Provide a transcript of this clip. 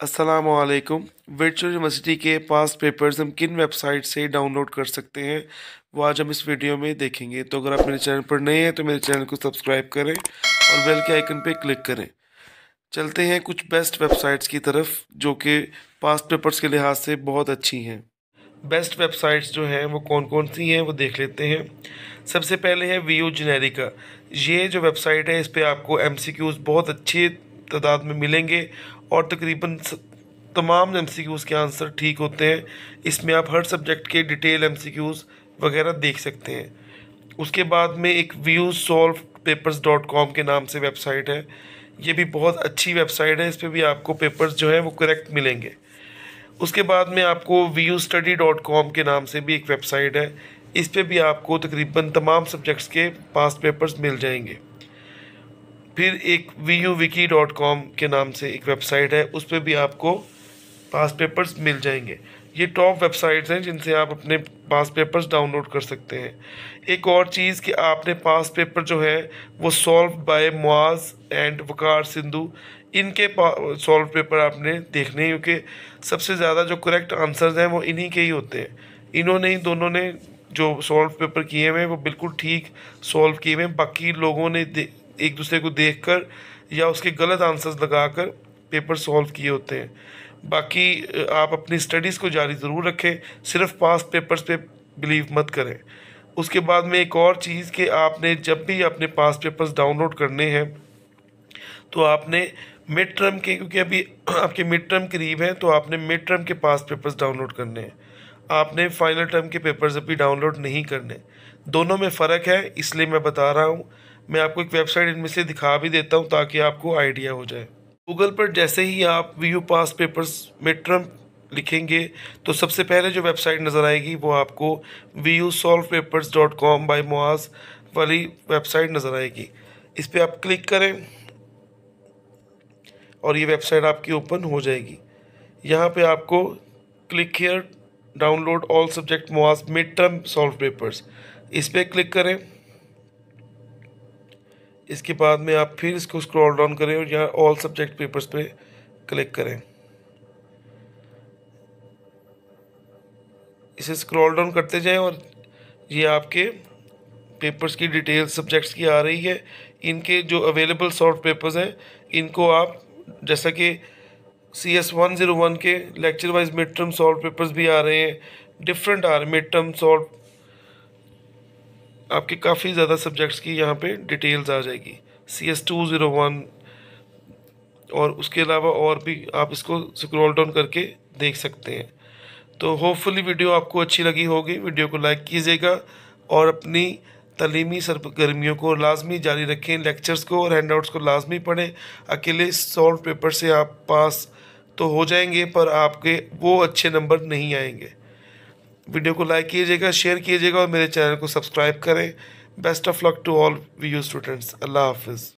Aslam virtual university के पास papers हम किन वेबसाइट से डाउनलोड कर सकते हैं वो आज हम इस वीडियो में देखेंगे तो अगर आप मेरे चैनल पर नए हैं तो मेरे चैनल को सब्सक्राइब करें और बेल के आइकन पर क्लिक करें चलते हैं कुछ बेस्ट वेबसाइट्स की तरफ जो कि पास्ट पेपर्स के लिहाज से बहुत अच्छी हैं बेस्ट वेबसाइट्स जो हैं वो कौन कौन सी हैं वो देख लेते हैं सबसे पहले है वी यू जेनेरिका ये जो वेबसाइट है इस पर आपको एम सी क्यूज़ बहुत अच्छी तादाद में मिलेंगे और तकरीबन तमाम एम सी क्यूज़ के आंसर ठीक होते हैं इसमें आप हर सब्जेक्ट के डिटेल एम सी क्यूज़ वगैरह देख सकते हैं उसके बाद में एक VU solve papers dot com के नाम से वेबसाइट है ये भी बहुत अच्छी वेबसाइट है इस पर भी आपको पेपर्स जो है वो करेक्ट मिलेंगे उसके बाद में आपको V U study dot com के नाम से भी एक वेबसाइट है इस पर भी आपको तकरीबन तमाम सब्जेक्ट्स के पास पेपर्स मिल जाएंगे फिर एक V U wiki dot com के नाम से एक वेबसाइट है उस पर भी आपको पास पेपर्स मिल जाएंगे ये टॉप वेबसाइट्स हैं जिनसे आप अपने पास पेपर्स डाउनलोड कर सकते हैं एक और चीज़ कि आपने पास पेपर जो है वो solve by Muaz and Waqar Sindhu इनके सॉल्व पेपर आपने देखने ही क्योंकि सबसे ज़्यादा जो करेक्ट आंसर्स हैं वो इन्हीं के ही होते हैं इन्होंने ही दोनों ने जो सॉल्व पेपर किए हुए हैं वो बिल्कुल ठीक सॉल्व किए हुए हैं बाकी लोगों ने एक दूसरे को देख कर या उसके गलत आंसर्स लगा कर पेपर सॉल्व किए होते हैं बाकी आप अपनी स्टडीज़ को जारी ज़रूर रखें सिर्फ पास पेपर्स पे बिलीव मत करें उसके बाद में एक और चीज़ कि आपने जब भी अपने पास पेपर्स डाउनलोड करने हैं तो आपने मिड टर्म के क्योंकि अभी आपके मिड टर्म करीब हैं तो आपने मिड टर्म के पास पेपर्स डाउनलोड करने हैं आपने फाइनल टर्म के पेपर्स अभी डाउनलोड नहीं करने दोनों में फ़र्क है इसलिए मैं बता रहा हूँ मैं आपको एक वेबसाइट इनमें से दिखा भी देता हूँ ताकि आपको आइडिया हो जाए गूगल पर जैसे ही आप V U pass papers mid term लिखेंगे तो सबसे पहले जो वेबसाइट नज़र आएगी वो आपको V U solve papers dot com by Muaz वाली वेबसाइट नज़र आएगी इस पर आप क्लिक करें और ये वेबसाइट आपकी ओपन हो जाएगी यहाँ पे आपको click here download all subject Muaz mid term solve papers इस पर क्लिक करें इसके बाद में आप फिर इसको स्क्रॉल डाउन करें और यहाँ ऑल सब्जेक्ट पेपर्स पे क्लिक करें इसे स्क्रॉल डाउन करते जाएं और ये आपके पेपर्स की डिटेल सब्जेक्ट्स की आ रही है इनके जो अवेलेबल सॉफ्ट पेपर्स हैं इनको आप जैसा कि C S one zero one के lecture wise mid term solve papers भी आ रहे हैं डिफरेंट आ रहे मिड टर्म सॉल्व आपके काफ़ी ज़्यादा सब्जेक्ट्स की यहाँ पे डिटेल्स आ जाएगी C S two zero one और उसके अलावा और भी आप इसको स्क्रॉल डाउन करके देख सकते हैं तो होपफुली वीडियो आपको अच्छी लगी होगी वीडियो को लाइक कीजिएगा और अपनी तलीमी सरगर्मियों को लाजमी जारी रखें लेक्चर्स को और हैंड आउट्स को लाजमी पढ़ें अकेले सॉल्व पेपर से आप पास तो हो जाएंगे पर आपके वो अच्छे नंबर नहीं आएंगे वीडियो को लाइक कीजिएगा शेयर कीजिएगा और मेरे चैनल को सब्सक्राइब करें best of luck to all V U students अल्लाह हाफिज़